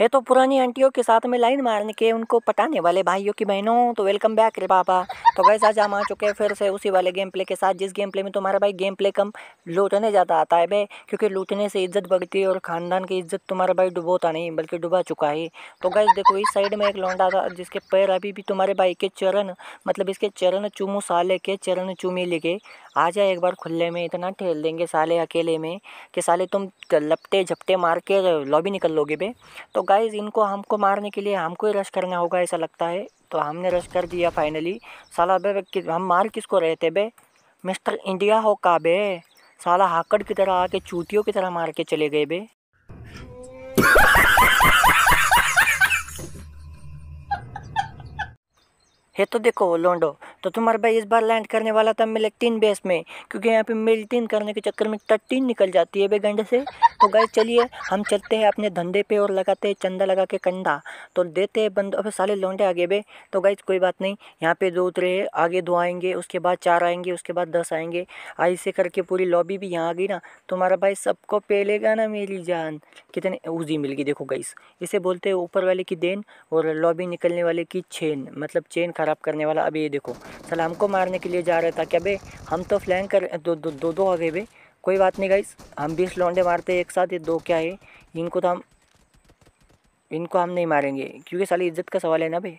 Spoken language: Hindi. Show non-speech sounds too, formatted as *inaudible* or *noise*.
है तो पुरानी आंटियों के साथ में लाइन मारने के उनको पटाने वाले भाइयों की बहनों तो वेलकम बैक रे पापा तो गैस आज हम आ चुके हैं फिर से उसी वाले गेम प्ले के साथ जिस गेम प्ले में तुम्हारा भाई गेम प्ले कम लूटने ज़्यादा आता है भाई क्योंकि लूटने से इज्जत बढ़ती है और ख़ानदान की इज्जत तुम्हारा भाई डुबोता नहीं बल्कि डुबा चुका है तो गैस देखो इस साइड में एक लौंडा था जिसके पैर अभी भी तुम्हारे भाई के चरण मतलब इसके चरण चूमू साले के चरण चूमी लेके आ जाए एक बार खुले में इतना ठेल देंगे साले अकेले में कि साले तुम लपटे झपटे मार के लॉबी निकल लोगे भाई तो गाइज इनको हमको मारने के लिए हमको ही रश करना होगा ऐसा लगता है तो हमने रश कर दिया फाइनली साला बे कि हम मार किसको रहे थे बे मिस्टर इंडिया हो का बे साला हाकड़ की तरह आके चूटियों की तरह मार के चले गए बे *laughs* ये तो देखो लोंडो तो तुम्हारा भाई इस बार लैंड करने वाला था मिल्टीन बेस में क्योंकि यहाँ पे मिल्टीन करने के चक्कर में टट्टीन निकल जाती है भाई गंडे से तो गए चलिए हम चलते हैं अपने धंधे पे और लगाते हैं चंदा लगा के कंडा तो देते हैं बंद अबे साले लौंडे आगे बे तो गए कोई बात नहीं यहाँ पे दो उतरे आगे दो आएंगे उसके बाद चार आएंगे उसके बाद दस आएंगे ऐसे करके पूरी लॉबी भी यहाँ आ गई ना तुम्हारा भाई सबको पेलेगा ना मेरी जान कितने ऊजी मिल गई देखो गईस इसे बोलते हैं ऊपर वाले की देन और लॉबी निकलने वाले की चेन मतलब चेन ख़राब करने वाला अभी ये देखो सलाम को मारने के लिए जा रहा था क्या बे हम तो फ्लैंग कर दो दो दो, दो आ गए बे कोई बात नहीं गाइस हम बीस लौंडे मारते हैं एक साथ ये दो क्या है इनको तो हम इनको हम नहीं मारेंगे क्योंकि साली इज्जत का सवाल है ना भाई